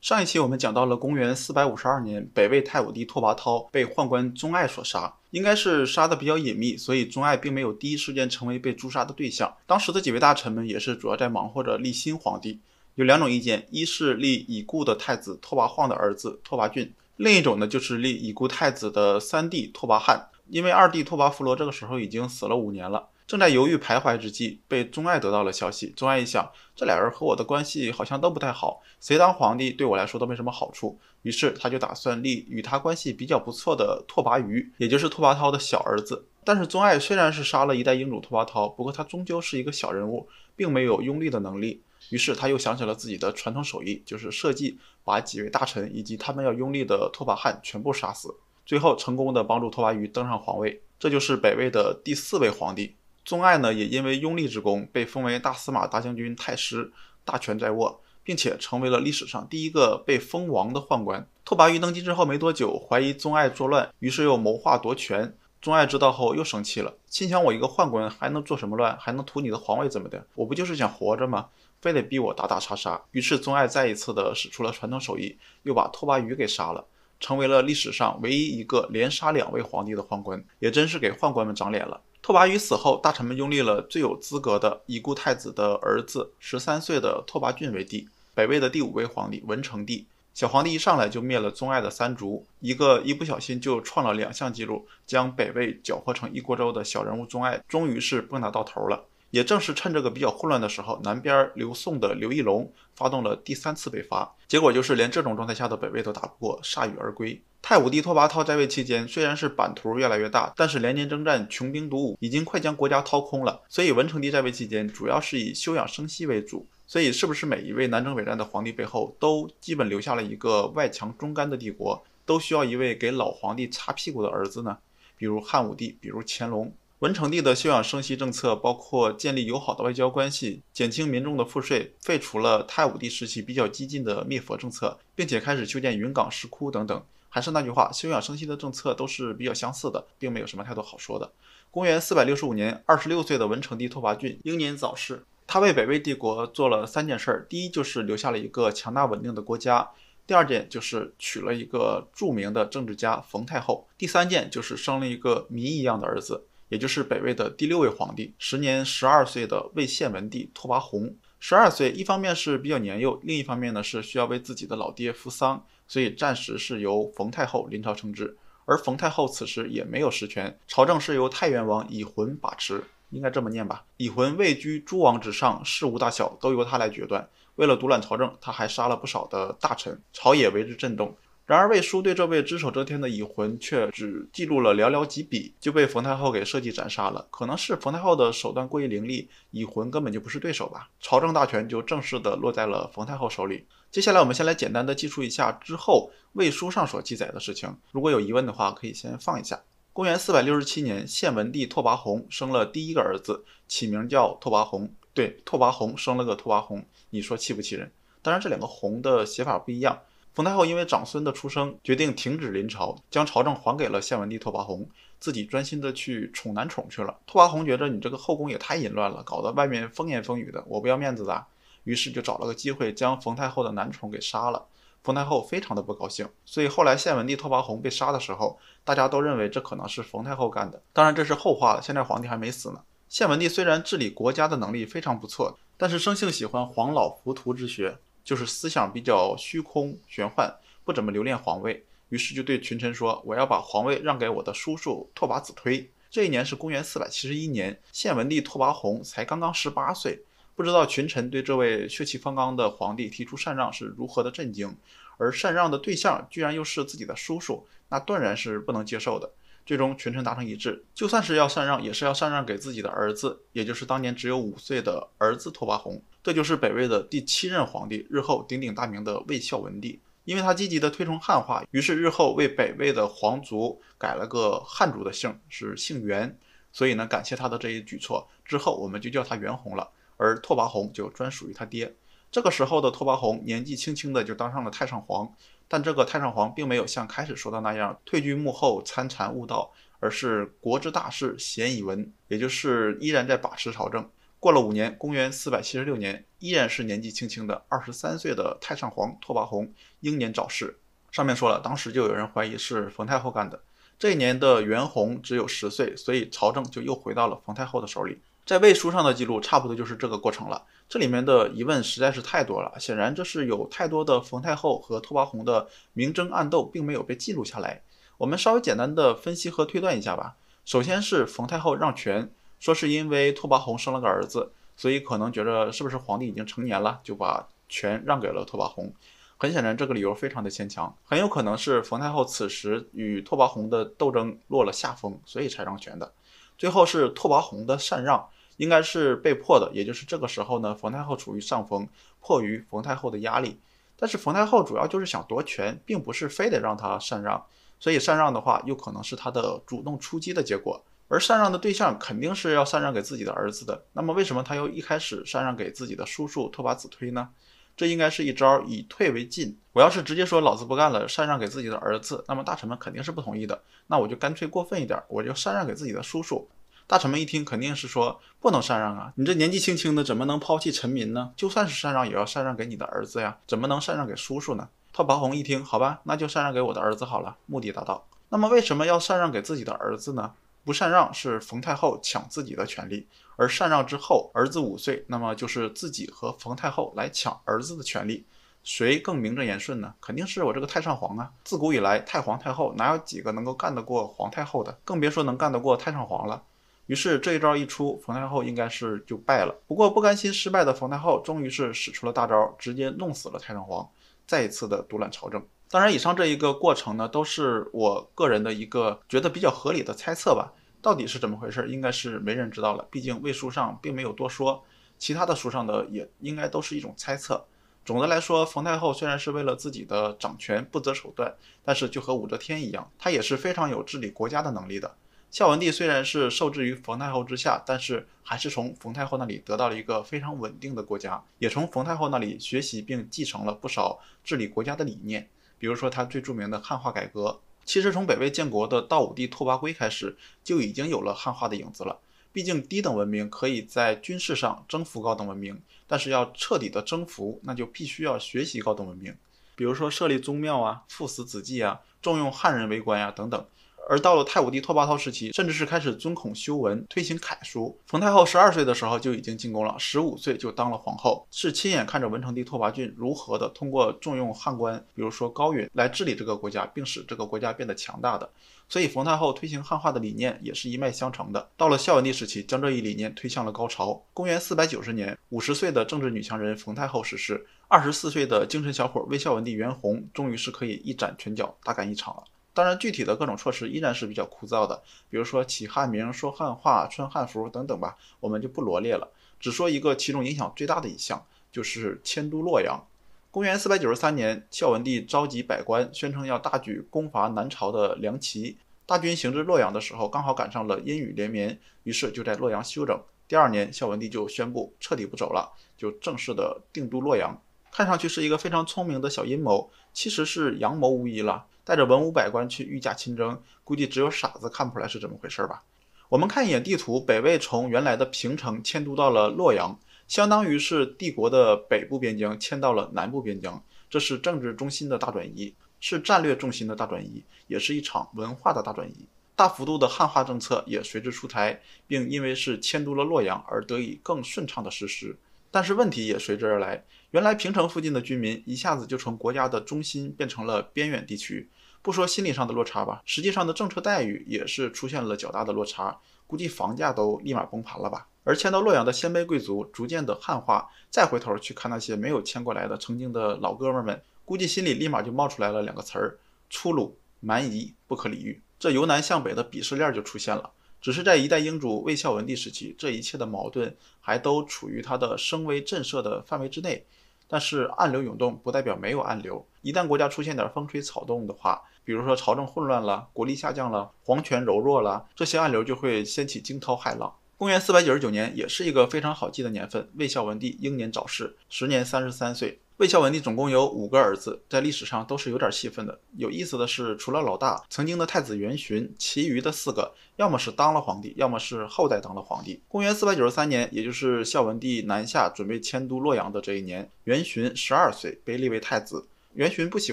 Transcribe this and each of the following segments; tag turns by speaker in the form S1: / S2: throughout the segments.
S1: 上一期我们讲到了公元四百五十二年，北魏太武帝拓跋焘被宦官钟爱所杀，应该是杀的比较隐秘，所以钟爱并没有第一时间成为被诛杀的对象。当时的几位大臣们也是主要在忙活着立新皇帝，有两种意见：一是立已故的太子拓跋晃的儿子拓跋浚，另一种呢就是立已故太子的三弟拓跋翰，因为二弟拓跋弗罗这个时候已经死了五年了。正在犹豫徘徊之际，被宗爱得到了消息。宗爱一想，这俩人和我的关系好像都不太好，谁当皇帝对我来说都没什么好处。于是他就打算立与他关系比较不错的拓跋余，也就是拓跋焘的小儿子。但是宗爱虽然是杀了一代英主拓跋焘，不过他终究是一个小人物，并没有拥立的能力。于是他又想起了自己的传统手艺，就是设计把几位大臣以及他们要拥立的拓跋汉全部杀死，最后成功的帮助拓跋余登上皇位。这就是北魏的第四位皇帝。宗爱呢，也因为拥立之功，被封为大司马、大将军、太师，大权在握，并且成为了历史上第一个被封王的宦官。拓跋余登基之后没多久，怀疑宗爱作乱，于是又谋划夺权。宗爱知道后又生气了，心想我一个宦官还能做什么乱？还能图你的皇位怎么的？我不就是想活着吗？非得逼我打打杀杀。于是宗爱再一次的使出了传统手艺，又把拓跋余给杀了，成为了历史上唯一一个连杀两位皇帝的宦官，也真是给宦官们长脸了。拓跋余死后，大臣们拥立了最有资格的已故太子的儿子，十三岁的拓跋浚为帝，北魏的第五位皇帝文成帝。小皇帝一上来就灭了宗爱的三族，一个一不小心就创了两项记录，将北魏搅和成一锅粥的小人物宗爱，终于是蹦跶到头了。也正是趁这个比较混乱的时候，南边刘宋的刘义隆发动了第三次北伐，结果就是连这种状态下的北魏都打不过，铩羽而归。太武帝拓跋焘在位期间，虽然是版图越来越大，但是连年征战、穷兵黩武，已经快将国家掏空了。所以文成帝在位期间，主要是以休养生息为主。所以，是不是每一位南征北战的皇帝背后，都基本留下了一个外强中干的帝国，都需要一位给老皇帝擦屁股的儿子呢？比如汉武帝，比如乾隆。文成帝的休养生息政策，包括建立友好的外交关系，减轻民众的赋税，废除了太武帝时期比较激进的灭佛政策，并且开始修建云冈石窟等等。还是那句话，休养生息的政策都是比较相似的，并没有什么太多好说的。公元四百六十五年，二十六岁的文成帝拓跋浚英年早逝。他为北魏帝国做了三件事儿：第一，就是留下了一个强大稳定的国家；第二件，就是娶了一个著名的政治家冯太后；第三件，就是生了一个谜一样的儿子，也就是北魏的第六位皇帝，时年十二岁的魏献文帝拓跋宏。十二岁，一方面是比较年幼，另一方面呢是需要为自己的老爹服丧，所以暂时是由冯太后临朝称制。而冯太后此时也没有实权，朝政是由太原王以浑把持，应该这么念吧？以浑位居诸王之上，事务大小都由他来决断。为了独揽朝政，他还杀了不少的大臣，朝野为之震动。然而魏书对这位只手遮天的乙魂却只记录了寥寥几笔，就被冯太后给设计斩杀了。可能是冯太后的手段过于凌厉，乙魂根本就不是对手吧。朝政大权就正式的落在了冯太后手里。接下来我们先来简单的记述一下之后魏书上所记载的事情。如果有疑问的话，可以先放一下。公元四百六十七年，献文帝拓跋宏生了第一个儿子，起名叫拓跋宏。对，拓跋宏生了个拓跋宏，你说气不气人？当然，这两个宏的写法不一样。冯太后因为长孙的出生，决定停止临朝，将朝政还给了献文帝拓跋宏，自己专心的去宠男宠去了。拓跋宏觉着你这个后宫也太淫乱了，搞得外面风言风语的，我不要面子的，于是就找了个机会将冯太后的男宠给杀了。冯太后非常的不高兴，所以后来献文帝拓跋宏被杀的时候，大家都认为这可能是冯太后干的。当然这是后话了，现在皇帝还没死呢。献文帝虽然治理国家的能力非常不错，但是生性喜欢黄老浮屠之学。就是思想比较虚空玄幻，不怎么留恋皇位，于是就对群臣说：“我要把皇位让给我的叔叔拓跋子推。”这一年是公元四百七十一年，献文帝拓跋宏才刚刚十八岁。不知道群臣对这位血气方刚的皇帝提出禅让是如何的震惊，而禅让的对象居然又是自己的叔叔，那断然是不能接受的。最终群臣达成一致，就算是要禅让，也是要禅让给自己的儿子，也就是当年只有五岁的儿子拓跋宏，这就是北魏的第七任皇帝，日后鼎鼎大名的魏孝文帝。因为他积极的推崇汉化，于是日后为北魏的皇族改了个汉族的姓，是姓元，所以呢，感谢他的这一举措，之后我们就叫他元宏了。而拓跋宏就专属于他爹。这个时候的拓跋宏年纪轻轻的就当上了太上皇。但这个太上皇并没有像开始说的那样退居幕后参禅悟道，而是国之大事贤以闻，也就是依然在把持朝政。过了五年，公元四百七十六年，依然是年纪轻轻的二十三岁的太上皇拓跋宏英年早逝。上面说了，当时就有人怀疑是冯太后干的。这一年的元宏只有十岁，所以朝政就又回到了冯太后的手里。在魏书上的记录，差不多就是这个过程了。这里面的疑问实在是太多了，显然这是有太多的冯太后和拓跋宏的明争暗斗，并没有被记录下来。我们稍微简单的分析和推断一下吧。首先是冯太后让权，说是因为拓跋宏生了个儿子，所以可能觉得是不是皇帝已经成年了，就把权让给了拓跋宏。很显然，这个理由非常的牵强，很有可能是冯太后此时与拓跋宏的斗争落了下风，所以才让权的。最后是拓跋宏的禅让。应该是被迫的，也就是这个时候呢，冯太后处于上风，迫于冯太后的压力。但是冯太后主要就是想夺权，并不是非得让他禅让。所以禅让的话，又可能是他的主动出击的结果。而禅让的对象肯定是要禅让给自己的儿子的。那么为什么他又一开始禅让给自己的叔叔拓跋子推呢？这应该是一招以退为进。我要是直接说老子不干了，禅让给自己的儿子，那么大臣们肯定是不同意的。那我就干脆过分一点，我就禅让给自己的叔叔。大臣们一听，肯定是说不能禅让啊！你这年纪轻轻的怎么能抛弃臣民呢？就算是禅让，也要禅让给你的儿子呀，怎么能禅让给叔叔呢？拓跋宏一听，好吧，那就禅让给我的儿子好了，目的达到。那么为什么要禅让给自己的儿子呢？不禅让是冯太后抢自己的权利，而禅让之后，儿子五岁，那么就是自己和冯太后来抢儿子的权利，谁更名正言顺呢？肯定是我这个太上皇啊！自古以来，太皇太后哪有几个能够干得过皇太后的？更别说能干得过太上皇了。于是这一招一出，冯太后应该是就败了。不过不甘心失败的冯太后，终于是使出了大招，直接弄死了太上皇，再一次的独揽朝政。当然，以上这一个过程呢，都是我个人的一个觉得比较合理的猜测吧。到底是怎么回事，应该是没人知道了。毕竟魏书上并没有多说，其他的书上的也应该都是一种猜测。总的来说，冯太后虽然是为了自己的掌权不择手段，但是就和武则天一样，她也是非常有治理国家的能力的。孝文帝虽然是受制于冯太后之下，但是还是从冯太后那里得到了一个非常稳定的国家，也从冯太后那里学习并继承了不少治理国家的理念。比如说他最著名的汉化改革，其实从北魏建国的道武帝拓跋圭开始就已经有了汉化的影子了。毕竟低等文明可以在军事上征服高等文明，但是要彻底的征服，那就必须要学习高等文明。比如说设立宗庙啊、父死子继啊、重用汉人为官呀等等。而到了太武帝拓跋焘时期，甚至是开始尊孔修文，推行楷书。冯太后十二岁的时候就已经进宫了，十五岁就当了皇后，是亲眼看着文成帝拓跋浚如何的通过重用汉官，比如说高允，来治理这个国家，并使这个国家变得强大的。所以冯太后推行汉化的理念也是一脉相承的。到了孝文帝时期，将这一理念推向了高潮。公元四百九十年，五十岁的政治女强人冯太后逝世，二十四岁的精神小伙魏孝文帝元弘终于是可以一展拳脚，大干一场了。当然，具体的各种措施依然是比较枯燥的，比如说起汉名、说汉话、穿汉服等等吧，我们就不罗列了，只说一个其中影响最大的一项，就是迁都洛阳。公元四百九十三年，孝文帝召集百官，宣称要大举攻伐南朝的梁齐。大军行至洛阳的时候，刚好赶上了阴雨连绵，于是就在洛阳休整。第二年，孝文帝就宣布彻底不走了，就正式的定都洛阳。看上去是一个非常聪明的小阴谋，其实是阳谋无疑了。带着文武百官去御驾亲征，估计只有傻子看不出来是怎么回事吧。我们看一眼地图，北魏从原来的平城迁都到了洛阳，相当于是帝国的北部边疆迁到了南部边疆，这是政治中心的大转移，是战略重心的大转移，也是一场文化的大转移。大幅度的汉化政策也随之出台，并因为是迁都了洛阳而得以更顺畅的实施。但是问题也随之而来，原来平城附近的居民一下子就从国家的中心变成了边远地区。不说心理上的落差吧，实际上的政策待遇也是出现了较大的落差，估计房价都立马崩盘了吧。而迁到洛阳的鲜卑贵族逐渐的汉化，再回头去看那些没有迁过来的曾经的老哥们们，估计心里立马就冒出来了两个词儿：粗鲁、蛮夷，不可理喻。这由南向北的鄙视链就出现了。只是在一代英主魏孝文帝时期，这一切的矛盾还都处于他的声威震慑的范围之内。但是暗流涌动不代表没有暗流，一旦国家出现点风吹草动的话，比如说朝政混乱了、国力下降了、皇权柔弱了，这些暗流就会掀起惊涛骇浪。公元四百九十九年也是一个非常好记的年份，魏孝文帝英年早逝，时年三十三岁。魏孝文帝总共有五个儿子，在历史上都是有点戏份的。有意思的是，除了老大曾经的太子元洵，其余的四个要么是当了皇帝，要么是后代当了皇帝。公元四百九十三年，也就是孝文帝南下准备迁都洛阳的这一年，元洵十二岁，被立为太子。元洵不喜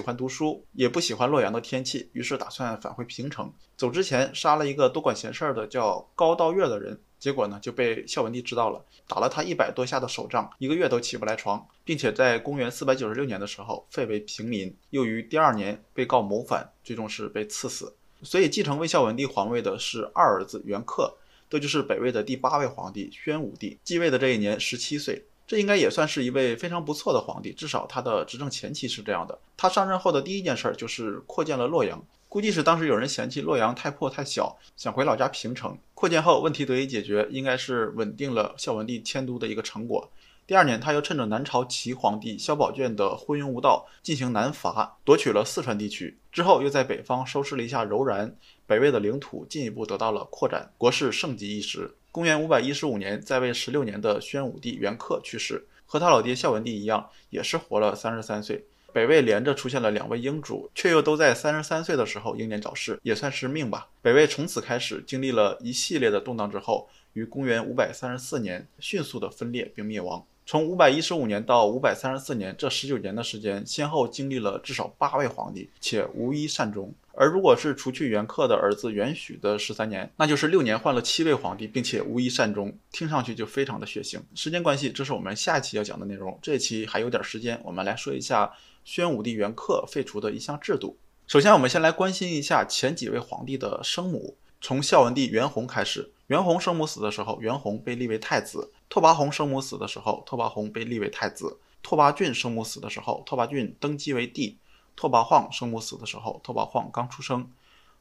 S1: 欢读书，也不喜欢洛阳的天气，于是打算返回平城。走之前，杀了一个多管闲事儿的叫高道月的人。结果呢，就被孝文帝知道了，打了他一百多下的手杖，一个月都起不来床，并且在公元四百九十六年的时候废为平民，又于第二年被告谋反，最终是被赐死。所以继承魏孝文帝皇位的是二儿子元恪，这就是北魏的第八位皇帝宣武帝。继位的这一年十七岁，这应该也算是一位非常不错的皇帝，至少他的执政前期是这样的。他上任后的第一件事就是扩建了洛阳，估计是当时有人嫌弃洛阳太破太小，想回老家平城。扩建后，问题得以解决，应该是稳定了孝文帝迁都的一个成果。第二年，他又趁着南朝齐皇帝萧宝卷的昏庸无道，进行南伐，夺取了四川地区。之后又在北方收拾了一下柔然，北魏的领土进一步得到了扩展，国势盛极一时。公元五百一十五年，在位十六年的宣武帝元恪去世，和他老爹孝文帝一样，也是活了三十三岁。北魏连着出现了两位英主，却又都在三十三岁的时候英年早逝，也算是命吧。北魏从此开始经历了一系列的动荡之后，于公元五百三十四年迅速的分裂并灭亡。从五百一十五年到五百三十四年这十九年的时间，先后经历了至少八位皇帝，且无一善终。而如果是除去元恪的儿子元诩的十三年，那就是六年换了七位皇帝，并且无一善终，听上去就非常的血腥。时间关系，这是我们下一期要讲的内容。这期还有点时间，我们来说一下宣武帝元恪废除的一项制度。首先，我们先来关心一下前几位皇帝的生母。从孝文帝元宏开始，元宏生母死的时候，元宏被立为太子；拓跋宏生母死的时候，拓跋宏被立为太子；拓跋浚生母死的时候，拓跋浚登基为帝。拓跋晃生母死的时候，拓跋晃刚出生；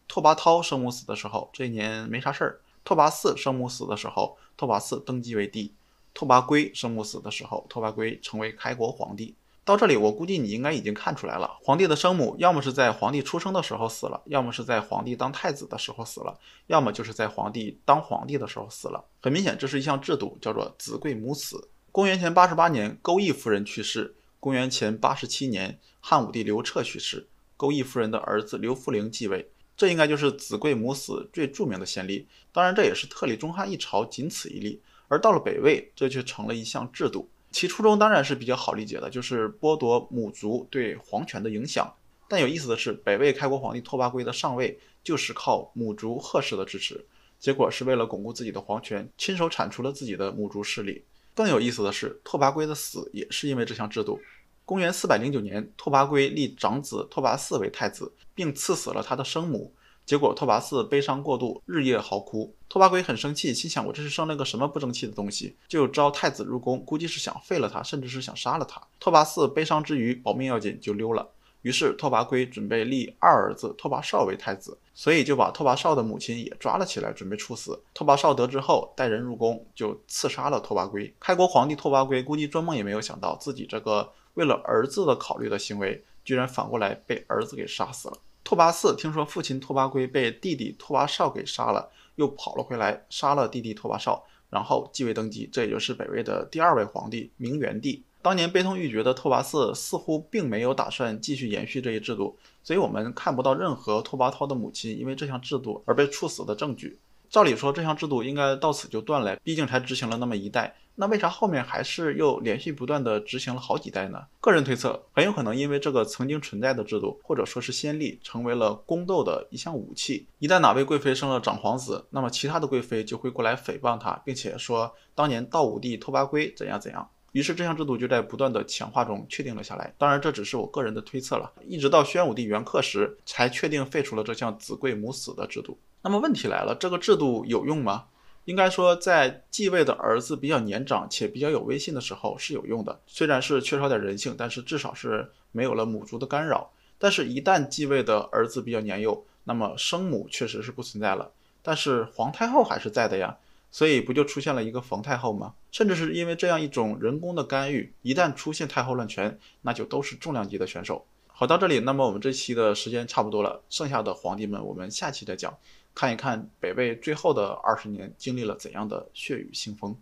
S1: 拓跋焘生母死的时候，这一年没啥事儿；拓跋嗣生母死的时候，拓跋嗣登基为帝；拓跋圭生母死的时候，拓跋圭成为开国皇帝。到这里，我估计你应该已经看出来了，皇帝的生母要么是在皇帝出生的时候死了，要么是在皇帝当太子的时候死了，要么就是在皇帝当皇帝的时候死了。很明显，这是一项制度，叫做“子贵母死”。公元前八十八年，勾弋夫人去世。公元前八十七年，汉武帝刘彻去世，勾弋夫人的儿子刘弗陵继位，这应该就是子贵母死最著名的先例。当然，这也是特例，中汉一朝仅此一例。而到了北魏，这却成了一项制度。其初衷当然是比较好理解的，就是剥夺母族对皇权的影响。但有意思的是，北魏开国皇帝拓跋圭的上位就是靠母族贺氏的支持。结果是为了巩固自己的皇权，亲手铲除了自己的母族势力。更有意思的是，拓跋圭的死也是因为这项制度。公元四百零九年，拓跋圭立长子拓跋嗣为太子，并赐死了他的生母。结果拓跋嗣悲伤过度，日夜嚎哭。拓跋圭很生气，心想我这是生了个什么不争气的东西？就召太子入宫，估计是想废了他，甚至是想杀了他。拓跋嗣悲伤之余，保命要紧，就溜了。于是拓跋圭准备立二儿子拓跋绍为太子，所以就把拓跋绍的母亲也抓了起来，准备处死。拓跋绍得知后，带人入宫，就刺杀了拓跋圭。开国皇帝拓跋圭估计做梦也没有想到自己这个。为了儿子的考虑的行为，居然反过来被儿子给杀死了。拓跋嗣听说父亲拓跋圭被弟弟拓跋绍给杀了，又跑了回来杀了弟弟拓跋绍，然后继位登基，这也就是北魏的第二位皇帝明元帝。当年悲痛欲绝的拓跋嗣似乎并没有打算继续延续这一制度，所以我们看不到任何拓跋焘的母亲因为这项制度而被处死的证据。照理说，这项制度应该到此就断了，毕竟才执行了那么一代。那为啥后面还是又连续不断的执行了好几代呢？个人推测，很有可能因为这个曾经存在的制度，或者说是先例，成为了宫斗的一项武器。一旦哪位贵妃生了长皇子，那么其他的贵妃就会过来诽谤她，并且说当年道武帝拓跋圭怎样怎样。于是这项制度就在不断的强化中确定了下来。当然，这只是我个人的推测了。一直到宣武帝元恪时，才确定废除了这项子贵母死的制度。那么问题来了，这个制度有用吗？应该说，在继位的儿子比较年长且比较有威信的时候是有用的，虽然是缺少点人性，但是至少是没有了母族的干扰。但是，一旦继位的儿子比较年幼，那么生母确实是不存在了，但是皇太后还是在的呀，所以不就出现了一个冯太后吗？甚至是因为这样一种人工的干预，一旦出现太后乱权，那就都是重量级的选手。好，到这里，那么我们这期的时间差不多了，剩下的皇帝们我们下期再讲。看一看北魏最后的二十年经历了怎样的血雨腥风。